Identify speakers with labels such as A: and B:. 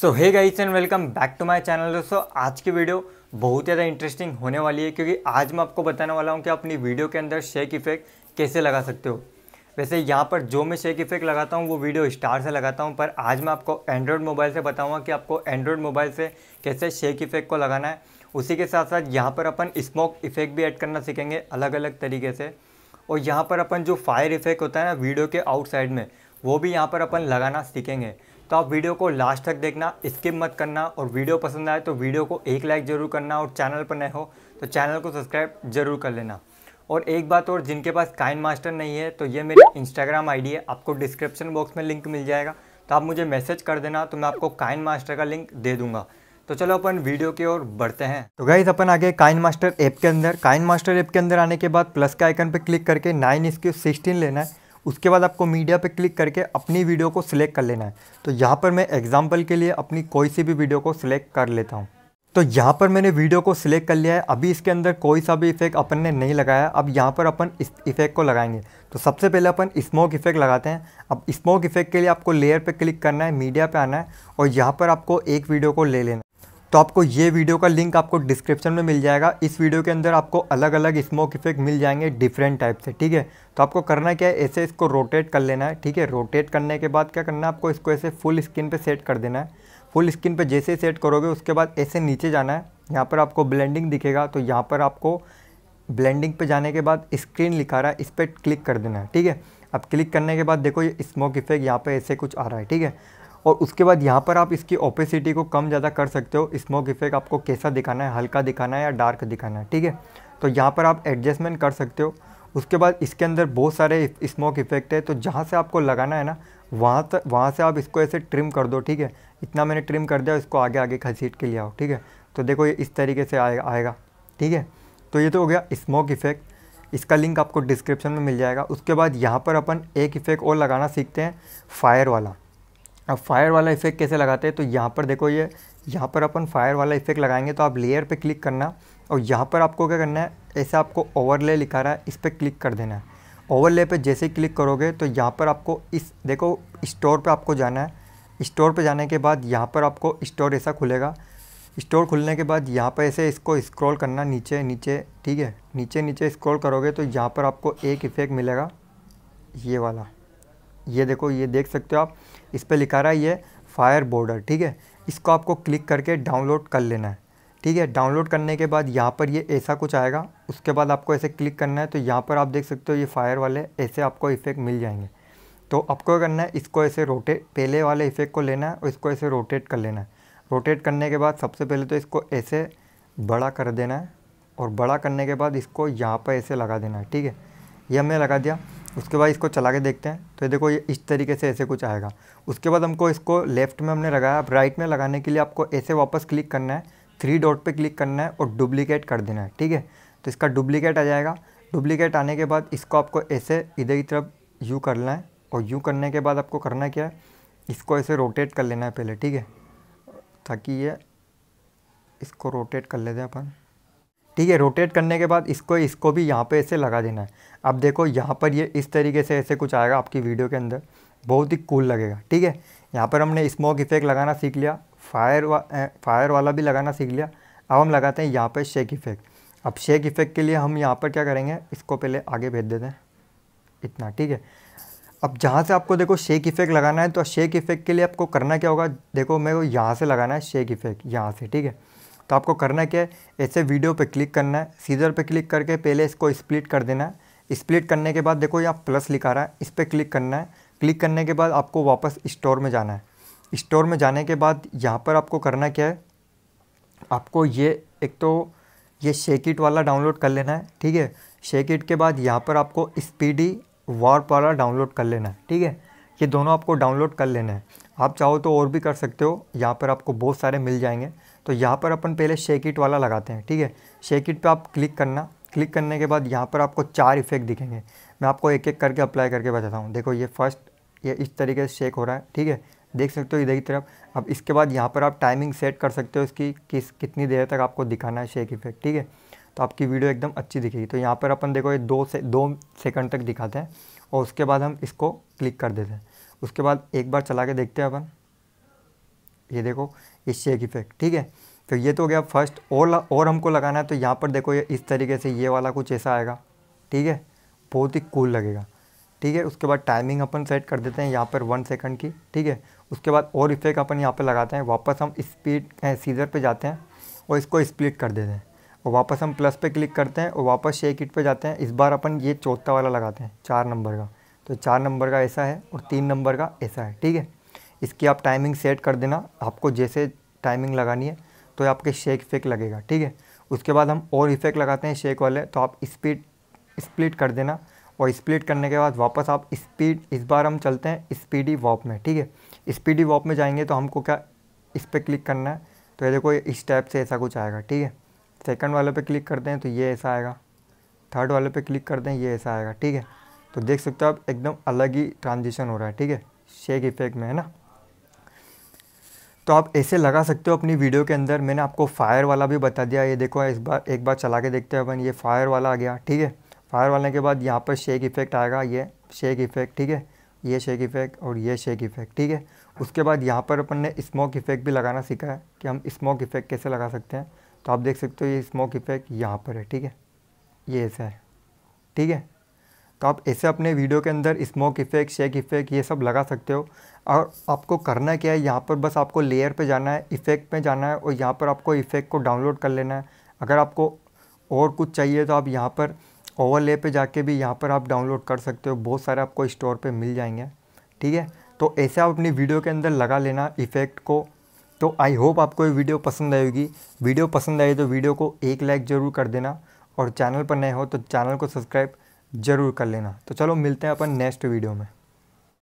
A: so hi guys and welcome back to my channel दोस्तों आज की वीडियो बहुत ज़्यादा इंटरेस्टिंग होने वाली है क्योंकि आज मैं आपको बताने वाला हूँ कि अपनी वीडियो के अंदर शेक इफेक्ट कैसे लगा सकते हो वैसे यहाँ पर जो मैं शेक इफेक्ट लगाता हूँ वो वीडियो स्टार से लगाता हूँ पर आज मैं आपको एंड्रॉयड मोबाइल से बताऊँगा कि आपको एंड्रॉयड मोबाइल से कैसे शेक इफेक्ट को लगाना है उसी के साथ साथ यहाँ पर अपन स्मोक इफेक्ट भी ऐड करना सीखेंगे अलग अलग तरीके से और यहाँ पर अपन जो फायर इफेक्ट होता है ना वीडियो के आउटसाइड में वो भी यहाँ पर अपन लगाना सीखेंगे तो आप वीडियो को लास्ट तक देखना स्किप मत करना और वीडियो पसंद आए तो वीडियो को एक लाइक ज़रूर करना और चैनल पर नए हो तो चैनल को सब्सक्राइब जरूर कर लेना और एक बात और जिनके पास काइन मास्टर नहीं है तो ये मेरी इंस्टाग्राम आईडी है आपको डिस्क्रिप्शन बॉक्स में लिंक मिल जाएगा तो आप मुझे मैसेज कर देना तो मैं आपको काइन मास्टर का लिंक दे दूंगा तो चलो अपन वीडियो की ओर बढ़ते हैं तो गाइज अपन आगे काइन मास्टर ऐप के अंदर काइन मास्टर ऐप के अंदर आने के बाद प्लस के आइकन पर क्लिक करके नाइन इसकी सिक्सटीन लेना है उसके बाद आपको मीडिया पे क्लिक करके अपनी वीडियो को सिलेक्ट कर लेना है तो यहाँ पर मैं एग्जाम्पल के लिए अपनी कोई सी भी वीडियो को सिलेक्ट कर लेता हूँ तो यहाँ पर मैंने वीडियो को सिलेक्ट कर लिया है अभी इसके अंदर कोई सा भी इफेक्ट अपन ने नहीं लगाया अब यहाँ पर अपन इस इफेक्ट को लगाएंगे तो सबसे पहले अपन स्मोक इफेक्ट लगाते हैं अब स्मोक इफेक्ट के लिए आपको लेयर पर क्लिक करना है मीडिया पर आना है और यहाँ पर आपको एक वीडियो को ले लेना तो आपको ये वीडियो का लिंक आपको डिस्क्रिप्शन में मिल जाएगा इस वीडियो के अंदर आपको अलग अलग स्मोक इफेक्ट मिल जाएंगे डिफरेंट टाइप से ठीक है तो आपको करना क्या है ऐसे इसको रोटेट कर लेना है ठीक है रोटेट करने के बाद क्या करना है आपको इसको ऐसे फुल स्क्रीन पर सेट कर देना है फुल स्क्रीन पर जैसे सेट करोगे उसके बाद ऐसे नीचे जाना है यहाँ पर आपको ब्लेंडिंग दिखेगा तो यहाँ पर आपको ब्लेंडिंग पे जाने के बाद स्क्रीन लिखा रहा है इस पर क्लिक कर देना है ठीक है अब क्लिक करने के बाद देखो ये स्मोक इफेक्ट यहाँ पे ऐसे कुछ आ रहा है ठीक है और उसके बाद यहाँ पर आप इसकी ओपेसिटी को कम ज़्यादा कर सकते हो स्मोक इफेक्ट आपको कैसा दिखाना है हल्का दिखाना है या डार्क दिखाना है ठीक है तो यहाँ पर आप एडजस्टमेंट कर सकते हो उसके बाद इसके अंदर बहुत सारे स्मोक इफेक्ट है तो जहाँ से आपको लगाना है ना वहाँ तक वहाँ से आप इसको ऐसे ट्रिम कर दो ठीक है इतना मैंने ट्रिम कर दिया इसको आगे आगे खसीट के ले आओ ठीक है तो देखो ये इस तरीके से आएगा आएगा ठीक है तो ये तो हो गया स्मोक इफेक्ट इसका लिंक आपको डिस्क्रिप्शन में मिल जाएगा उसके बाद यहाँ पर अपन एक इफेक्ट और लगाना सीखते हैं फायर वाला अब फायर वाला इफेक्ट कैसे लगाते हैं तो यहाँ पर देखो ये यहाँ पर अपन फायर वाला इफेक्ट लगाएंगे तो आप लेयर पे क्लिक करना और यहाँ पर आपको क्या करना है ऐसे आपको ओवरले लिखा रहा है इस पर क्लिक कर देना है ओवरले पे जैसे क्लिक करोगे तो यहाँ पर आपको इस देखो स्टोर पे आपको जाना है स्टोर पे जाने के बाद यहाँ पर आपको स्टोर ऐसा खुलेगा स्टोर खुलने के बाद यहाँ पर ऐसे इसको इस्क्रॉल करना नीचे नीचे ठीक है नीचे नीचे इस्क्रॉल करोगे तो यहाँ पर आपको एक इफ़ेक्ट मिलेगा ये वाला ये देखो ये देख सकते हो आप इस पर लिखा रहा है ये फायर बॉर्डर ठीक है इसको आपको क्लिक करके डाउनलोड कर लेना है ठीक है डाउनलोड करने के बाद यहाँ पर ये ऐसा कुछ आएगा उसके बाद आपको ऐसे क्लिक करना है तो यहाँ पर आप देख सकते हो ये फायर वाले ऐसे आपको इफ़ेक्ट मिल जाएंगे तो आपको करना है इसको ऐसे रोटेट पहले वाले इफ़ेक्ट को लेना है और इसको ऐसे रोटेट कर लेना है रोटेट करने के बाद सबसे पहले तो इसको ऐसे बड़ा कर देना है और बड़ा करने के बाद इसको यहाँ पर ऐसे लगा देना है ठीक है ये हमने लगा दिया उसके बाद इसको चला के देखते हैं तो ये देखो ये इस तरीके से ऐसे कुछ आएगा उसके बाद हमको इसको लेफ्ट में हमने लगाया अब राइट में लगाने के लिए आपको ऐसे वापस क्लिक करना है थ्री डॉट पे क्लिक करना है और डुप्लीकेट कर देना है ठीक है तो इसका डुप्लीकेट आ जाएगा डुप्लीकेट आने के बाद इसको आपको ऐसे इधर की तरफ यू करना है और यू करने के बाद आपको करना क्या है इसको ऐसे रोटेट कर लेना है पहले ठीक है ताकि ये इसको रोटेट कर लेते हैं अपन ठीक है रोटेट करने के बाद इसको इसको भी यहाँ पे ऐसे लगा देना है अब देखो यहाँ पर ये इस तरीके से ऐसे कुछ आएगा आपकी वीडियो के अंदर बहुत ही कूल लगेगा ठीक है यहाँ पर हमने स्मोक इफ़ेक्ट लगाना सीख लिया फायर वा फायर वाला भी लगाना सीख लिया अब हम लगाते हैं यहाँ पर शेक इफ़ेक्ट अब शेक इफ़ेक्ट के लिए हम यहाँ पर क्या करेंगे इसको पहले आगे भेज देते हैं इतना ठीक है अब जहाँ से आपको देखो शेक इफ़ेक्ट लगाना है तो शेक इफ़ेक्ट के लिए आपको करना क्या होगा देखो मेरे को यहाँ से लगाना है शेक इफ़ेक्ट यहाँ से ठीक है तो आपको करना क्या है ऐसे वीडियो पे क्लिक करना है सीजर पे क्लिक करके पहले इसको स्प्लिट कर देना है स्प्लिट करने के बाद देखो यहाँ प्लस लिखा रहा है इस पर क्लिक करना है क्लिक करने के बाद आपको वापस स्टोर में जाना है स्टोर में जाने के बाद यहाँ पर आपको करना क्या है आपको ये एक तो ये शेकिट वाला डाउनलोड कर लेना है ठीक है शेकिट के बाद यहाँ पर आपको स्पीडी वार्प वाला डाउनलोड कर लेना है ठीक है ये दोनों आपको डाउनलोड कर लेना है आप चाहो तो और भी कर सकते हो यहाँ पर आपको बहुत सारे मिल जाएंगे तो यहाँ पर अपन पहले शेक इट वाला लगाते हैं ठीक है शेक इट पर आप क्लिक करना क्लिक करने के बाद यहाँ पर आपको चार इफेक्ट दिखेंगे मैं आपको एक एक करके अप्लाई करके बताता हूँ देखो ये फर्स्ट ये इस तरीके से शेक हो रहा है ठीक है देख सकते हो इधर की तरफ अब इसके बाद यहाँ पर आप टाइमिंग सेट कर सकते हो इसकी किस कितनी देर तक आपको दिखाना है शेक इफेक्ट ठीक है तो आपकी वीडियो एकदम अच्छी दिखेगी तो यहाँ पर अपन देखो ये दो से दो सेकंड तक दिखाते हैं और उसके बाद हम इसको क्लिक कर देते हैं उसके बाद एक बार चला के देखते हैं अपन ये देखो इससे एक इफेक्ट ठीक है तो ये तो हो गया फर्स्ट और और हमको लगाना है तो यहाँ पर देखो ये इस तरीके से ये वाला कुछ ऐसा आएगा ठीक है बहुत ही कूल लगेगा ठीक है उसके बाद टाइमिंग अपन सेट कर देते हैं यहाँ पर वन सेकंड की ठीक है उसके बाद और इफेक्ट अपन यहाँ पर लगाते हैं वापस हम स्पीड सीजर पर जाते हैं और इसको स्प्लिट कर देते हैं और वापस हम प्लस पर क्लिक करते हैं और वापस शेक इट पर जाते हैं इस बार अपन ये चौथा वाला लगाते हैं चार नंबर का तो चार नंबर का ऐसा है और तीन नंबर का ऐसा है ठीक है इसकी आप टाइमिंग सेट कर देना आपको जैसे टाइमिंग लगानी है तो आपके शेक फेक लगेगा ठीक है उसके बाद हम और इफेक्ट लगाते हैं शेक वाले तो आप स्पीड स्प्लिट कर देना और स्प्लिट करने के बाद वापस आप स्पीड इस बार हम चलते हैं स्पीडी वॉप में ठीक है स्पीडी वॉप में जाएंगे तो हमको क्या इस पर क्लिक करना है तो ये देखो इस टाइप से ऐसा कुछ आएगा ठीक है सेकंड वाले पे क्लिक करते हैं तो ये ऐसा आएगा थर्ड वाले पे क्लिक करते हैं ये ऐसा आएगा ठीक है तो देख सकते हो आप एकदम अलग ही ट्रांजिशन हो रहा है ठीक है शेक इफेक्ट में है ना तो आप ऐसे लगा सकते हो अपनी वीडियो के अंदर मैंने आपको फायर वाला भी बता दिया ये देखो इस बार एक बार चला के देखते हैं अपन ये फायर वाला आ गया ठीक है फायर वाले के बाद यहाँ पर शेक इफेक्ट आएगा ये शेक इफेक्ट ठीक है ये शेक इफेक्ट और ये शेक इफेक्ट ठीक है उसके बाद यहाँ पर अपन ने स्मोक इफेक्ट भी लगाना सीखा है कि हम स्मोक इफेक्ट कैसे लगा सकते हैं तो आप देख सकते हो ये स्मोक इफेक्ट यहाँ पर है ठीक है ये ऐसा है ठीक है तो आप ऐसे अपने वीडियो के अंदर स्मोक इफेक्ट शेक इफेक्ट ये सब लगा सकते हो और आपको करना क्या है यहाँ पर बस आपको लेयर पे जाना है इफेक्ट पे जाना है और यहाँ पर आपको इफेक्ट को डाउनलोड कर लेना है अगर आपको और कुछ चाहिए तो आप यहाँ पर ओवरले पे जाके भी यहाँ पर आप डाउनलोड कर सकते हो बहुत सारे आपको स्टोर पर मिल जाएंगे ठीक है तो ऐसे आप अपनी वीडियो के अंदर लगा लेना इफेक्ट को तो आई होप आपको ये वीडियो पसंद आएगी वीडियो पसंद आई तो वीडियो को एक लाइक ज़रूर कर देना और चैनल पर नए हो तो चैनल को सब्सक्राइब ज़रूर कर लेना तो चलो मिलते हैं अपन नेक्स्ट वीडियो में